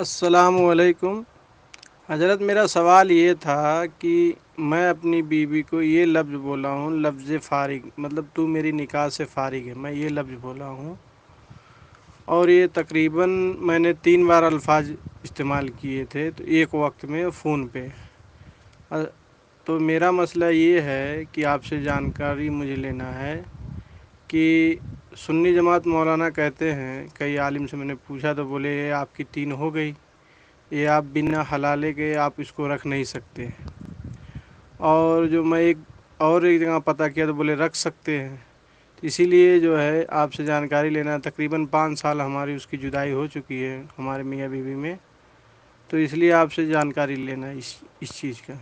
असलकुम हजरत मेरा सवाल ये था कि मैं अपनी बीवी को ये लफ्ज़ बोला हूँ लफ्ज़ फ़ारिग मतलब तू मेरी निकाह से फ़ारिग है मैं ये लफ्ज़ बोला हूँ और ये तकरीबन मैंने तीन बार अल्फाज इस्तेमाल किए थे तो एक वक्त में फ़ोन पे तो मेरा मसला ये है कि आपसे जानकारी मुझे लेना है कि सुन्नी जमात मौलाना कहते हैं कई आलिम से मैंने पूछा तो बोले ये आपकी तीन हो गई ये आप बिना हलाले के आप इसको रख नहीं सकते और जो मैं एक और एक जगह पता किया तो बोले रख सकते हैं तो इसीलिए जो है आपसे जानकारी लेना तकरीबन पाँच साल हमारी उसकी जुदाई हो चुकी है हमारे मियाँ बीवी में तो इसलिए आपसे जानकारी लेना इस इस चीज़ का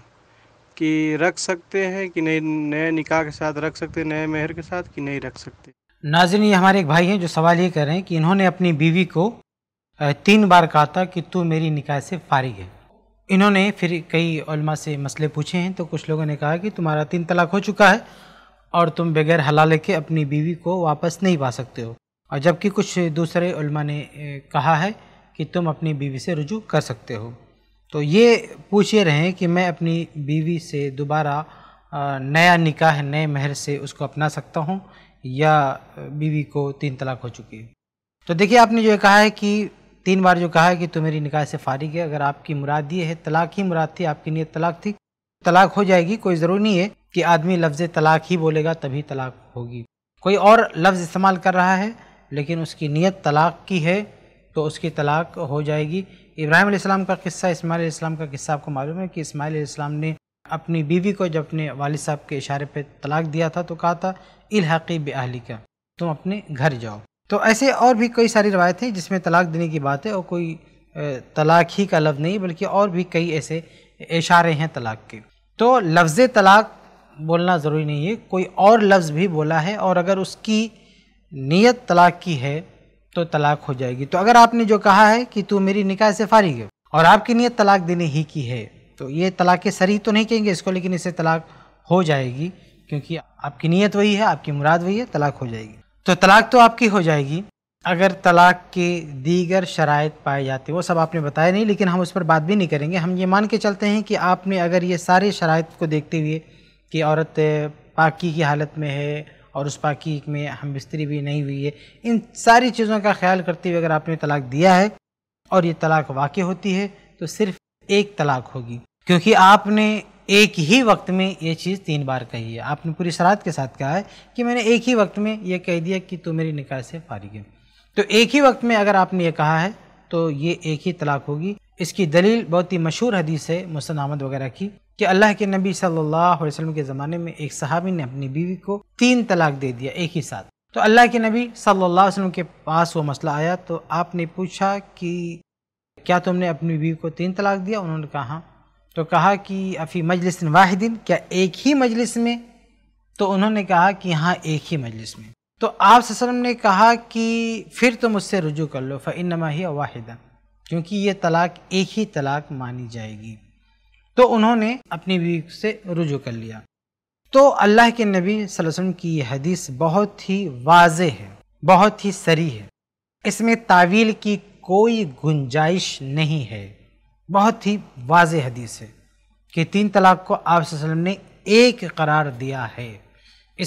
कि रख सकते हैं कि नहीं नए निकाह के साथ रख सकते नए मेहर के साथ कि नहीं रख सकते नाजन ये हमारे एक भाई हैं जो सवाल ये कर रहे हैं कि इन्होंने अपनी बीवी को तीन बार कहा था कि तू मेरी निकाह से फारिग है इन्होंने फिर कई उलमा से मसले पूछे हैं तो कुछ लोगों ने कहा कि तुम्हारा तीन तलाक हो चुका है और तुम बगैर हलाले के अपनी बीवी को वापस नहीं पा सकते हो और जबकि कुछ दूसरे उलमा ने कहा है कि तुम अपनी बीवी से रुजू कर सकते हो तो ये पूछ ये रहे हैं कि मैं अपनी बीवी से दोबारा नया निकाह नए महर से उसको अपना सकता हूँ या बीवी को तीन तलाक हो चुकी है तो देखिए आपने जो कहा है कि तीन बार जो कहा है कि तुम मेरी निकाह से फारिग है अगर आपकी मुराद ये है तलाक ही मुराद थी आपकी नीयत तलाक थी तलाक हो जाएगी कोई ज़रूरी नहीं है कि आदमी लफ्ज़ तलाक ही बोलेगा तभी तलाक होगी कोई और लफ्ज़ इस्तेमाल कर रहा है लेकिन उसकी नीयत तलाक की है तो उसकी तलाक हो जाएगी इब्राहिम इस्लाम का किस्सा इसमाईल इस्लाम का किस्सा आपको मालूम है कि इसमाईल इस्लाम ने अपनी बीवी को जब अपने वाल साहब के इशारे पर तलाक दिया था तो कहा था इलाकी बहली का तुम अपने घर जाओ तो ऐसे और भी कई सारी रवायत हैं जिसमें तलाक देने की बात है और कोई तलाक ही का लफ्ज़ नहीं बल्कि और भी कई ऐसे इशारे हैं तलाक के तो लफ्ज़ तलाक बोलना ज़रूरी नहीं है कोई और लफ्ज़ भी बोला है और अगर उसकी नीयत तलाक की है तो तलाक हो जाएगी तो अगर आपने जो कहा है कि तू मेरी निकाह से फारिग है और आपकी नीयत तलाक देने ही की है तो ये तलाक़ सरी तो नहीं कहेंगे इसको लेकिन इसे तलाक हो जाएगी क्योंकि आपकी नीयत वही है आपकी मुराद वही है तलाक हो जाएगी तो तलाक तो आपकी हो जाएगी अगर तलाक के दीगर शराइ पाए जाते वो सब आपने बताया नहीं लेकिन हम उस पर बात भी नहीं करेंगे हम ये मान के चलते हैं कि आपने अगर ये सारे शराइ को देखते हुए कि औरत पाकी की हालत में है और उस पाकी में हम बिस्तरी भी नहीं हुई है इन सारी चीज़ों का ख्याल करते हुए अगर आपने तलाक दिया है और ये तलाक वाक़ होती है तो सिर्फ एक तलाक होगी क्योंकि आपने एक ही वक्त में ये चीज़ तीन बार कही है आपने पूरी शरात के साथ कहा है कि मैंने एक ही वक्त में यह कह दिया कि तू मेरी निकाह से फारिग है तो एक ही वक्त में अगर आपने ये कहा है तो ये एक ही तलाक होगी इसकी दलील बहुत ही मशहूर हदीस है मुसन अहमद वगैरह की कि अल्लाह के नबी सल्लल्लाहु अलैहि वसल्लम के ज़माने में एक सहाबी ने अपनी बीवी को तीन तलाक दे दिया एक ही साथ तो अल्लाह के नबी सल्लल्लाहु अलैहि वसल्लम के पास वो मसला आया तो आपने पूछा कि क्या तुमने अपनी बीवी को तीन तलाक दिया उन्होंने कहा हाँ। तो कहा कि अफ़ी मजलिस वाहिदिन क्या एक ही मजलिस में तो उन्होंने कहा कि हाँ एक ही मजलिस में तो आप वसम ने कहा कि फिर तो मुझसे रुजू कर लो नमा ही वाहिदा क्योंकि ये तलाक एक ही तलाक मानी जाएगी तो उन्होंने अपनी बीवी से रुजू कर लिया तो अल्लाह के नबी वसम की यह हदीस बहुत ही वाज है बहुत ही सरी है इसमें तावील की कोई गुंजाइश नहीं है बहुत ही वाज हदीस है कि तीन तलाक को आप ने एक करार दिया है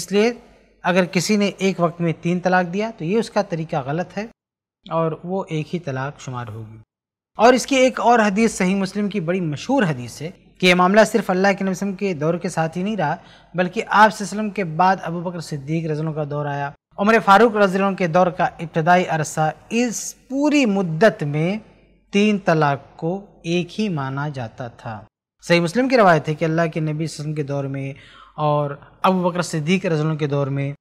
इसलिए अगर किसी ने एक वक्त में तीन तलाक दिया तो ये उसका तरीका गलत है और वो एक ही तलाक शुमार होगी और इसकी एक और हदीस सही मुस्लिम की बड़ी मशहूर हदीस है कि यह मामला सिर्फ अल्लाह के नबीम के दौर के साथ ही नहीं रहा बल्कि आप के बाद अबू बकर सिद्दीक रजलों का दौर आया उमर फ़ारूक रजलों के दौर का इब्तदाई अरसा इस पूरी मुद्दत में तीन तलाक को एक ही माना जाता था सही मुस्लिम की रवायत है कि अल्लाह के नबी वसम के दौर में और अबू बकर सिद्दीक रजलों के दौर में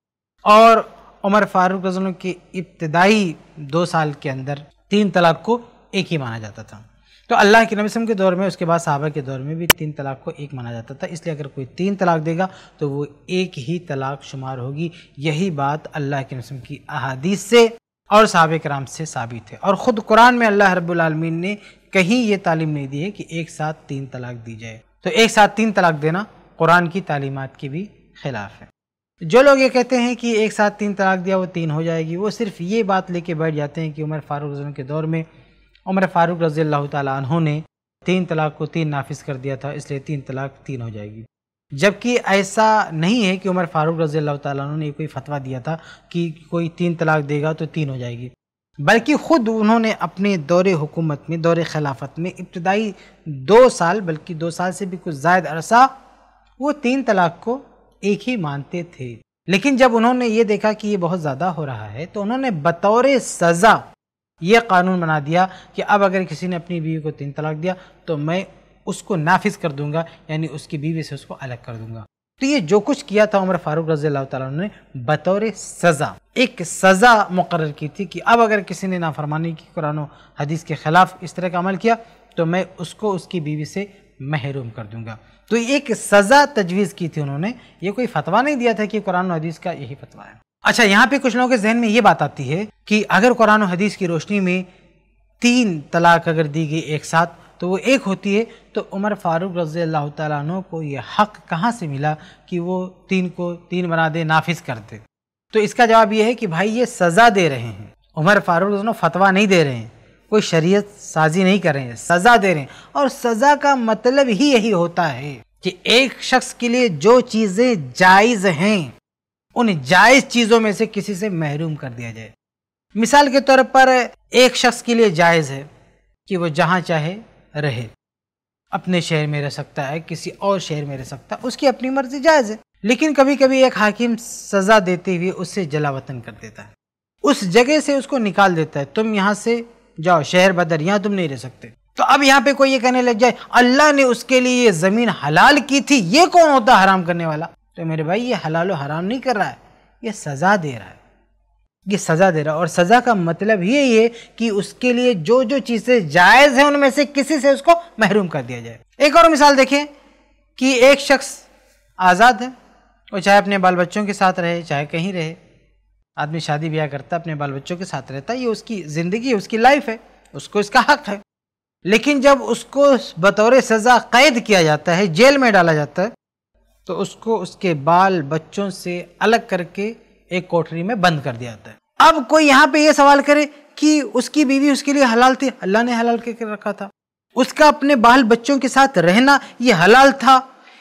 और उमर फारूक रजलों के इब्तदाई दो साल के अंदर तीन तलाक को एक ही माना जाता था तो अल्लाह के नबी वसम के दौर में उसके बाद साहबा के दौर में भी तीन तलाक को एक माना जाता था इसलिए अगर कोई तीन तलाक देगा तो वो एक ही तलाक शुमार होगी यही बात अल्लाह के नबी की अहादीस से और साहब कराम से साबित है और ख़ुद कुरान में अल्लाह रबालमीन ने कहीं ये तालीम नहीं दी है कि एक साथ तीन तलाक दी जाए तो एक साथ तीन तलाक देना कुरान की तालीमत के भी खिलाफ है जो लोग ये कहते हैं कि एक साथ तीन तलाक दिया वो तीन हो जाएगी वो सिर्फ ये बात लेके बैठ जाते हैं कि उमर फारूक रजन के दौर में उमर फारूक रजी अल्लाह तु ने तीन तलाक को तीन नाफिज कर दिया था इसलिए तीन तलाक तीन हो जाएगी जबकि ऐसा नहीं है कि उमर फारूक रजी अल्लाह ने कोई फतवा दिया था कि कोई तीन तलाक देगा तो तीन हो जाएगी बल्कि ख़ुद उन्होंने अपने दौरे हुकूमत में दौरे खिलाफत में इब्तदाई दो साल बल्कि दो साल से भी कुछ जायद अरसा वो तीन तलाक को एक ही मानते थे लेकिन जब उन्होंने ये देखा कि ये बहुत ज़्यादा हो रहा है तो उन्होंने बतौर सज़ा ये कानून बना दिया कि अब अगर किसी ने अपनी बीवी को तीन तलाक दिया तो मैं उसको नाफिज कर दूंगा यानी उसकी बीवी से उसको अलग कर दूंगा तो ये जो कुछ किया था उमर फारूक रजी ने बतौर सज़ा एक सज़ा मुकर की थी कि अब अगर किसी ने नाफरमानी की कुरान हदीस के ख़िलाफ़ इस तरह का अमल किया तो मैं उसको उसकी बीवी से महरूम कर दूंगा तो एक सज़ा तजवीज़ की थी उन्होंने ये कोई फतवा नहीं दिया था कि कुरान हदीस का यही फतवा है अच्छा यहाँ पे कुछ लोगों के जहन में ये बात आती है कि अगर कुरान हदीस की रोशनी में तीन तलाक अगर दी गई एक साथ तो वो एक होती है तो उमर फारूक रज़ी अल्लाह तु को ये हक़ कहाँ से मिला कि वो तीन को तीन बना दे नाफिज कर दे तो इसका जवाब ये है कि भाई ये सज़ा दे रहे हैं उमर फारूक रजन फतवा नहीं दे रहे हैं कोई शरीयत साजी नहीं कर रहे हैं सज़ा दे रहे हैं और सज़ा का मतलब ही यही होता है कि एक शख्स के लिए जो चीज़ें जायज़ हैं उन जायज़ चीज़ों में से किसी से महरूम कर दिया जाए मिसाल के तौर पर एक शख्स के लिए जायज़ है कि वो जहाँ चाहे रहे अपने शहर में रह सकता है किसी और शहर में रह सकता है उसकी अपनी मर्जी जायज़ है लेकिन कभी कभी एक हाकिम सज़ा देते हुए उससे जलावतन कर देता है उस जगह से उसको निकाल देता है तुम यहाँ से जाओ शहर बदर यहाँ तुम नहीं रह सकते तो अब यहाँ पे कोई ये कहने लग जाए अल्लाह ने उसके लिए ये ज़मीन हलाल की थी ये कौन होता हराम करने वाला तो मेरे भाई ये हलाल हराम नहीं कर रहा है ये सज़ा दे रहा है की सज़ा दे रहा और सज़ा का मतलब ये है कि उसके लिए जो जो चीज़ें जायज़ हैं उनमें से किसी से उसको महरूम कर दिया जाए एक और मिसाल देखें कि एक शख्स आज़ाद है और चाहे अपने बाल बच्चों के साथ रहे चाहे कहीं रहे आदमी शादी ब्याह करता अपने बाल बच्चों के साथ रहता ये उसकी ज़िंदगी है उसकी लाइफ है उसको इसका हक है लेकिन जब उसको बतौर सज़ा कैद किया जाता है जेल में डाला जाता है तो उसको उसके बाल बच्चों से अलग करके एक कोठरी में बंद कर दिया जाता है अब कोई यहाँ पे ये सवाल करे कि उसकी बीवी उसके लिए हलाल थी अल्लाह ने हलाल कर रखा था उसका अपने बाल बच्चों के साथ रहना ये हलाल था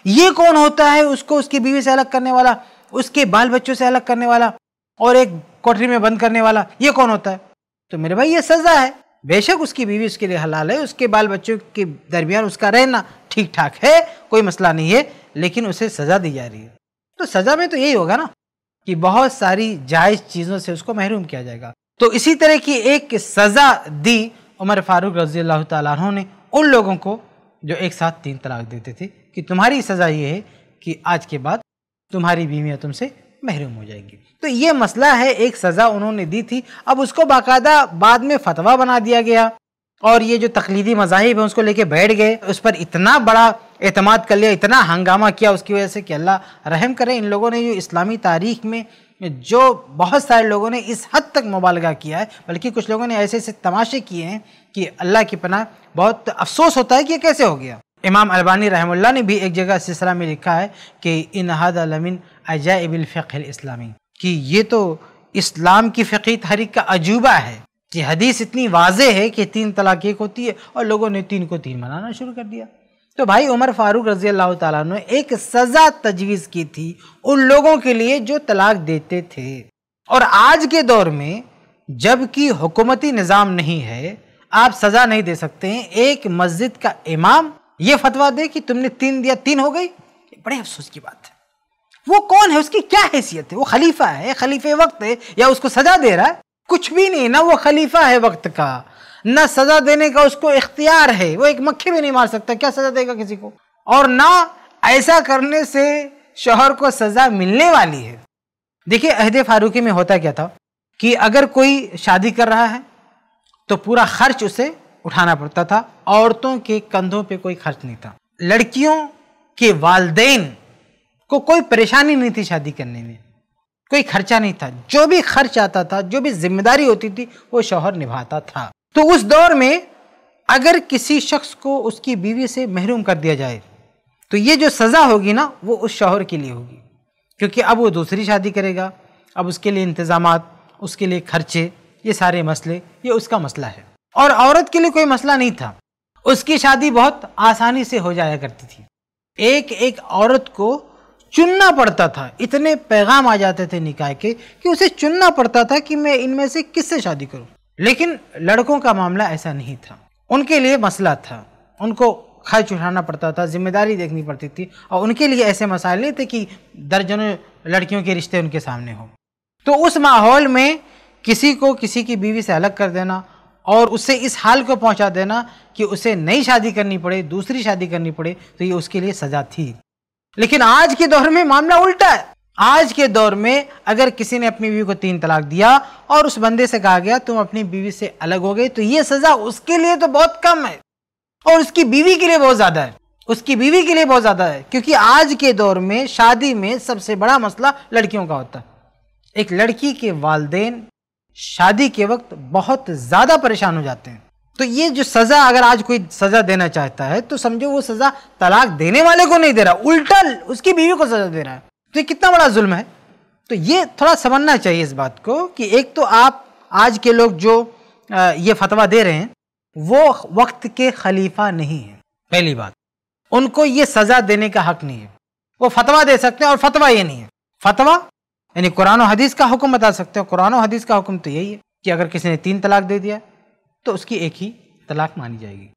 ये कौन होता है उसको उसकी बीवी से अलग करने वाला उसके बाल बच्चों से अलग करने वाला और एक कोठरी में बंद करने वाला ये कौन होता है तो मेरे भाई ये सज़ा है बेशक उसकी बीवी उसके लिए हलाल है उसके बाल बच्चों के दरमियान उसका रहना ठीक ठाक है कोई मसला नहीं है लेकिन उसे सज़ा दी जा रही है तो सज़ा में तो यही होगा ना कि बहुत सारी जायज चीज़ों से उसको महरूम किया जाएगा तो इसी तरह की एक सज़ा दी उमर फारूक रजी अल्लाह तु ने उन लोगों को जो एक साथ तीन तलाक देते थे कि तुम्हारी सज़ा ये है कि आज के बाद तुम्हारी बीवियाँ तुमसे महरूम हो जाएंगी तो ये मसला है एक सज़ा उन्होंने दी थी अब उसको बाकायदा बाद में फतवा बना दिया गया और ये जो तकलीदी मजाहिब है उसको लेके बैठ गए उस पर इतना बड़ा एतमाद कर लिया इतना हंगामा किया उसकी वजह से कि अल्लाह रहम करें इन लोगों ने जो इस्लामी तारीख में जो बहुत सारे लोगों ने इस हद तक मुबालगा किया है बल्कि कुछ लोगों ने ऐसे ऐसे तमाशे किए हैं कि अल्लाह की पनाह बहुत अफसोस होता है कि कैसे हो गया इमाम अलबानी रहमुल्ला ने भी एक जगह सिलसिला में लिखा है कि इन हद अलमिन फ़िल इस्लामी कि ये तो इस्लाम की फ़िकी तहरीक का अजूबा है कि हदीस इतनी वाज है कि तीन तलाक एक होती है और लोगों ने तीन को तीन मनाना शुरू कर दिया तो भाई उमर फारूक रजी अल्लाह तला ने एक सज़ा तजवीज़ की थी उन लोगों के लिए जो तलाक देते थे और आज के दौर में जबकि हुकूमती निज़ाम नहीं है आप सज़ा नहीं दे सकते हैं एक मस्जिद का इमाम ये फतवा दे कि तुमने तीन दिया तीन हो गई बड़े अफसोस की बात है वो कौन है उसकी क्या हैसियत है वो खलीफा है खलीफे वक्त है या उसको सजा दे रहा है कुछ भी नहीं ना वो खलीफा है वक्त का न सजा देने का उसको इख्तियार है वो एक मक्खी भी नहीं मार सकता क्या सजा देगा किसी को और ना ऐसा करने से शोहर को सजा मिलने वाली है देखिए अहद फारूकी में होता क्या था कि अगर कोई शादी कर रहा है तो पूरा खर्च उसे उठाना पड़ता था औरतों के कंधों पे कोई खर्च नहीं था लड़कियों के वालदेन को कोई परेशानी नहीं थी शादी करने में कोई खर्चा नहीं था जो भी खर्च आता था जो भी जिम्मेदारी होती थी वो शोहर निभाता था तो उस दौर में अगर किसी शख्स को उसकी बीवी से महरूम कर दिया जाए तो ये जो सज़ा होगी ना वो उस शोहर के लिए होगी क्योंकि अब वो दूसरी शादी करेगा अब उसके लिए इंतज़ाम उसके लिए खर्चे ये सारे मसले ये उसका मसला है और औरत के लिए कोई मसला नहीं था उसकी शादी बहुत आसानी से हो जाया करती थी एक एक औरत को चुनना पड़ता था इतने पैगाम आ जाते थे निकाय के कि उसे चुनना पड़ता था कि मैं इनमें से किससे शादी करूं लेकिन लड़कों का मामला ऐसा नहीं था उनके लिए मसला था उनको खर्च उठाना पड़ता था जिम्मेदारी देखनी पड़ती थी और उनके लिए ऐसे मसाले नहीं थे कि दर्जनों लड़कियों के रिश्ते उनके सामने हों तो उस माहौल में किसी को किसी की बीवी से अलग कर देना और उससे इस हाल को पहुंचा देना कि उसे नई शादी करनी पड़े दूसरी शादी करनी पड़े तो ये उसके लिए सजा थी लेकिन आज के दौर में मामला उल्टा है आज के दौर में अगर किसी ने अपनी बीवी को तीन तलाक दिया और उस बंदे से कहा गया तुम अपनी बीवी से अलग हो गई तो ये सजा उसके लिए तो बहुत कम है और उसकी बीवी के लिए बहुत ज्यादा है उसकी बीवी के लिए बहुत ज्यादा है क्योंकि आज के दौर में शादी में सबसे बड़ा मसला लड़कियों का होता है एक लड़की के वालदेन शादी के वक्त बहुत ज्यादा परेशान हो जाते हैं तो ये जो सजा अगर आज कोई सजा देना चाहता है तो समझो वो सजा तलाक देने वाले को नहीं दे रहा उल्टा उसकी बीवी को सजा दे रहा है तो ये कितना बड़ा जुल्म है तो ये थोड़ा समझना चाहिए इस बात को कि एक तो आप आज के लोग जो ये फतवा दे रहे हैं वो वक्त के खलीफा नहीं है पहली बात उनको ये सज़ा देने का हक नहीं है वो फतवा दे सकते हैं और फतवा ये नहीं है फतवा यानी कुरान और हदीस का हुक्म बता सकते हो कुरान और हदीस का हुक्म तो यही है कि अगर किसी ने तीन तलाक दे दिया तो उसकी एक ही तलाक मानी जाएगी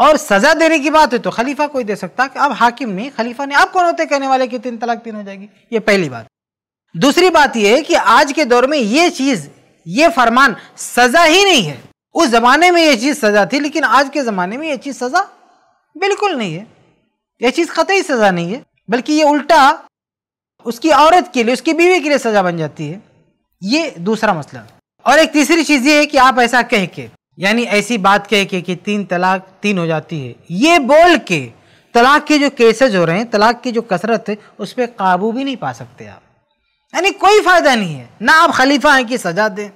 और सजा देने की बात है तो खलीफा कोई दे सकता कि अब हाकिम नहीं खलीफा ने आप कौन होते कहने वाले कि तीन तलाक तीन हो जाएगी ये पहली बात दूसरी बात यह है कि आज के दौर में ये चीज ये फरमान सजा ही नहीं है उस जमाने में यह चीज सजा थी लेकिन आज के जमाने में यह चीज सजा बिल्कुल नहीं है यह चीज ही सजा नहीं है बल्कि ये उल्टा उसकी औरत के लिए उसकी बीवी के लिए सजा बन जाती है ये दूसरा मसला और एक तीसरी चीज ये है कि आप ऐसा कह के यानी ऐसी बात कह के कि तीन तलाक तीन हो जाती है ये बोल के तलाक के जो केसेज हो रहे हैं तलाक की जो कसरत है उस पर काबू भी नहीं पा सकते आप यानी कोई फ़ायदा नहीं है ना आप खलीफा हैं कि सजा दें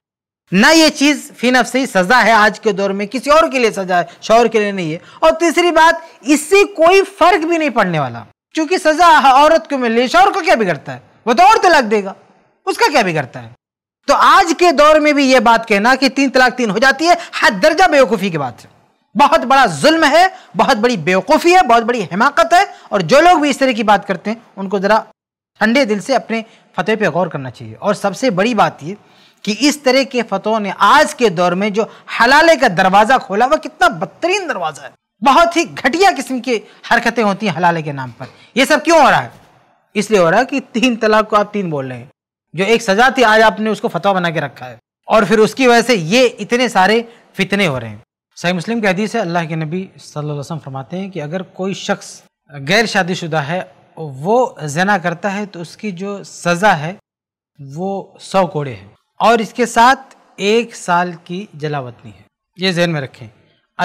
ना ये चीज़ फिन से सज़ा है आज के दौर में किसी और के लिए सज़ा है शोर के लिए नहीं है और तीसरी बात इससे कोई फ़र्क भी नहीं पड़ने वाला क्योंकि सज़ा औरत को मिल रही है शोर को क्या बिगड़ता है वो तो और तलाक देगा उसका क्या बिगड़ता है तो आज के दौर में भी यह बात कहना कि तीन तलाक तीन हो जाती है हद दर्जा बेवकूफ़ी की बात है बहुत बड़ा जुल्म है बहुत बड़ी बेवकूफ़ी है बहुत बड़ी हिमाकत है और जो लोग भी इस तरह की बात करते हैं उनको ज़रा ठंडे दिल से अपने फतेह पर गौर करना चाहिए और सबसे बड़ी बात ये कि इस तरह के फतवों ने आज के दौर में जो हलाले का दरवाज़ा खोला वह कितना बदतरीन दरवाज़ा है बहुत ही घटिया किस्म की हरकतें होती हैं हलाले के नाम पर यह सब क्यों हो रहा है इसलिए हो रहा है कि तीन तलाक को आप तीन बोल रहे हैं जो एक सजा थी आज आपने उसको फतवा बना के रखा है और फिर उसकी वजह से ये इतने सारे फितने हो रहे हैं सही मुस्लिम के हदीस है अल्लाह के नबी सल्लल्लाहु अलैहि वसल्लम फरमाते हैं कि अगर कोई शख्स गैर शादीशुदा है वो जना करता है तो उसकी जो सज़ा है वो सौ कोड़े है और इसके साथ एक साल की जलावतनी है ये जहन में रखें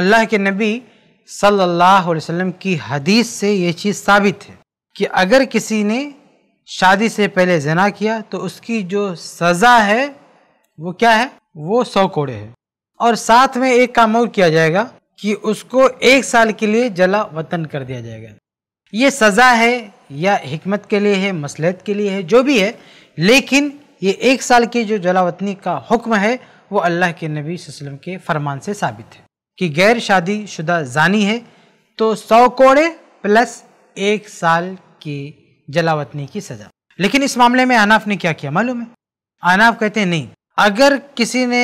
अल्लाह के नबी सल्लल्लाहु अलैहि वसल्लम की हदीस से ये चीज़ साबित है कि अगर किसी ने शादी से पहले जना किया तो उसकी जो सज़ा है वो क्या है वो सौ कोड़े है और साथ में एक काम और किया जाएगा कि उसको एक साल के लिए जला वतन कर दिया जाएगा ये सज़ा है या हमत के लिए है मसलहत के लिए है जो भी है लेकिन ये एक साल की जो जलावतनी का हुक्म है वो अल्लाह के नबी वसलम के फरमान से साबित है कि गैर शादी शुदा जानी है तो सौ कोड़े प्लस एक साल की जलावतनी की सजा लेकिन इस मामले में अनाफ ने क्या किया मालूम है अनाफ कहते हैं नहीं अगर किसी ने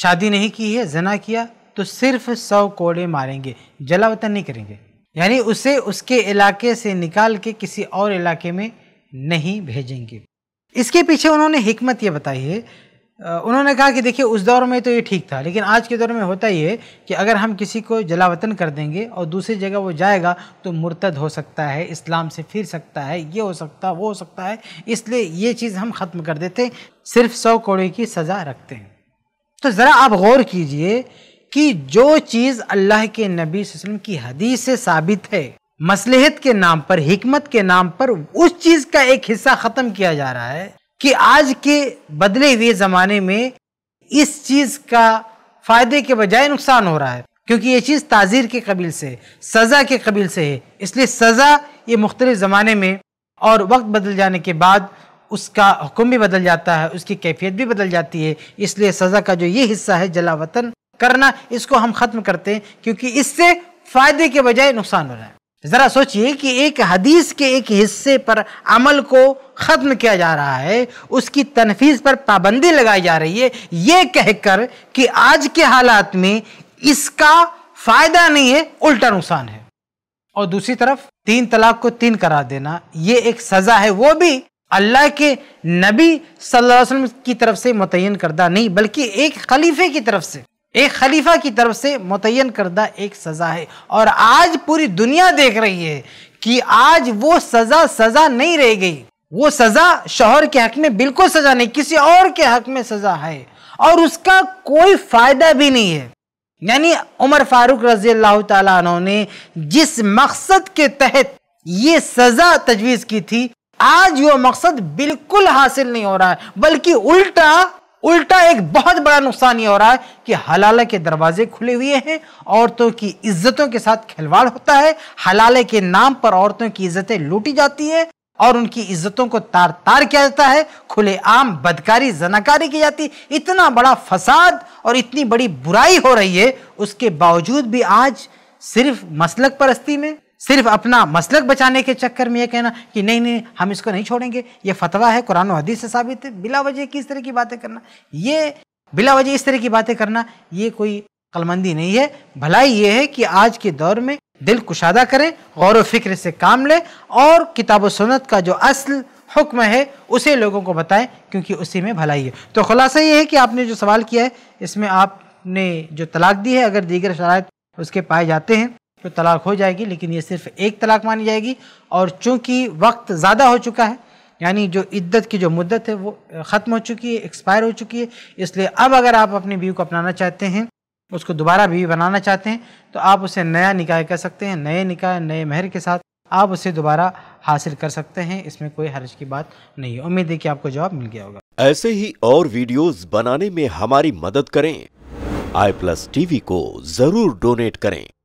शादी नहीं की है जना किया तो सिर्फ सौ कोड़े मारेंगे जलावतन नहीं करेंगे यानी उसे उसके इलाके से निकाल के किसी और इलाके में नहीं भेजेंगे इसके पीछे उन्होंने हिकमत यह बताई है उन्होंने कहा कि देखिए उस दौर में तो ये ठीक था लेकिन आज के दौर में होता ही है कि अगर हम किसी को जलावतन कर देंगे और दूसरी जगह वो जाएगा तो मुर्तद हो सकता है इस्लाम से फिर सकता है ये हो सकता वो हो सकता है इसलिए ये चीज़ हम ख़त्म कर देते सिर्फ सौ कोड़े की सज़ा रखते हैं तो ज़रा आप गौर कीजिए कि जो चीज़ अल्लाह के नबी वसम की हदीस से साबित है मसलहत के नाम पर हमत के नाम पर उस चीज़ का एक हिस्सा ख़त्म किया जा रहा है कि आज के बदले हुए ज़माने में इस चीज़ का फ़ायदे के बजाय नुकसान हो रहा है क्योंकि ये चीज़ ताज़ीर के कबील से सज़ा के कबील से है इसलिए सज़ा ये मुख्तलि ज़माने में और वक्त बदल जाने के बाद उसका हुक्म भी बदल जाता है उसकी कैफियत भी बदल जाती है इसलिए सज़ा का जो ये हिस्सा है जलावतन करना इसको हम ख़त्म करते हैं क्योंकि इससे फ़ायदे के बजाय नुकसान हो रहा है ज़रा सोचिए कि एक हदीस के एक हिस्से पर अमल को ख़त्म किया जा रहा है उसकी तनफीज पर पाबंदी लगाई जा रही है ये कहकर कि आज के हालात में इसका फ़ायदा नहीं है उल्टा नुकसान है और दूसरी तरफ तीन तलाक को तीन करा देना ये एक सज़ा है वो भी अल्लाह के नबी सल्लल्लाहु अलैहि वसल्लम की तरफ से मुतयन करदा नहीं बल्कि एक खलीफे की तरफ से एक खलीफा की तरफ से मुतन करदा एक सज़ा है और आज पूरी दुनिया देख रही है कि आज वो सज़ा सज़ा नहीं रह गई वो सज़ा शोहर के हक में बिल्कुल सज़ा नहीं किसी और के हक में सज़ा है और उसका कोई फ़ायदा भी नहीं है यानी उमर फारूक रजी अल्लाह तु ने जिस मकसद के तहत ये सज़ा तजवीज़ की थी आज वो मकसद बिल्कुल हासिल नहीं हो रहा है बल्कि उल्टा उल्टा एक बहुत बड़ा नुकसान ये हो रहा है कि हलाले के दरवाजे खुले हुए हैं औरतों की इज्जतों के साथ खिलवाड़ होता है हलाले के नाम पर औरतों की इज्जतें लूटी जाती है और उनकी इज्जतों को तार तार किया जाता है खुलेआम बदकारी जनाकारी की जाती इतना बड़ा फसाद और इतनी बड़ी बुराई हो रही है उसके बावजूद भी आज सिर्फ मसलक परस्ती में सिर्फ अपना मसलक बचाने के चक्कर में ये कहना कि नहीं नहीं हम इसको नहीं छोड़ेंगे ये फतवा है कुरान हदीस से साबित है बिला वजह किस तरह की बातें करना ये बिला वजह इस तरह की बातें करना ये कोई कलमंदी नहीं है भलाई ये है कि आज के दौर में दिल कुशादा करें गौर फिक्र से काम लें और किताब व का जो असल हुक्म है उसे लोगों को बताएं क्योंकि उसी में भलाई है तो खुलासा ये है कि आपने जो सवाल किया है इसमें आपने जो तलाक दी है अगर दीगर शराय उसके पाए जाते हैं तो तलाक हो जाएगी लेकिन ये सिर्फ एक तलाक मानी जाएगी और चूंकि वक्त ज़्यादा हो चुका है यानी जो इद्दत की जो मुद्दत है वो ख़त्म हो चुकी है एक्सपायर हो चुकी है इसलिए अब अगर आप अपनी बीवी को अपनाना चाहते हैं उसको दोबारा बीवी बनाना चाहते हैं तो आप उसे नया निकाय कर सकते हैं नए निकाय नए महर के साथ आप उसे दोबारा हासिल कर सकते हैं इसमें कोई हर्ज की बात नहीं है उम्मीद है कि आपको जवाब मिल गया होगा ऐसे ही और वीडियोस बनाने में हमारी मदद करें आई प्लस टीवी को जरूर डोनेट करें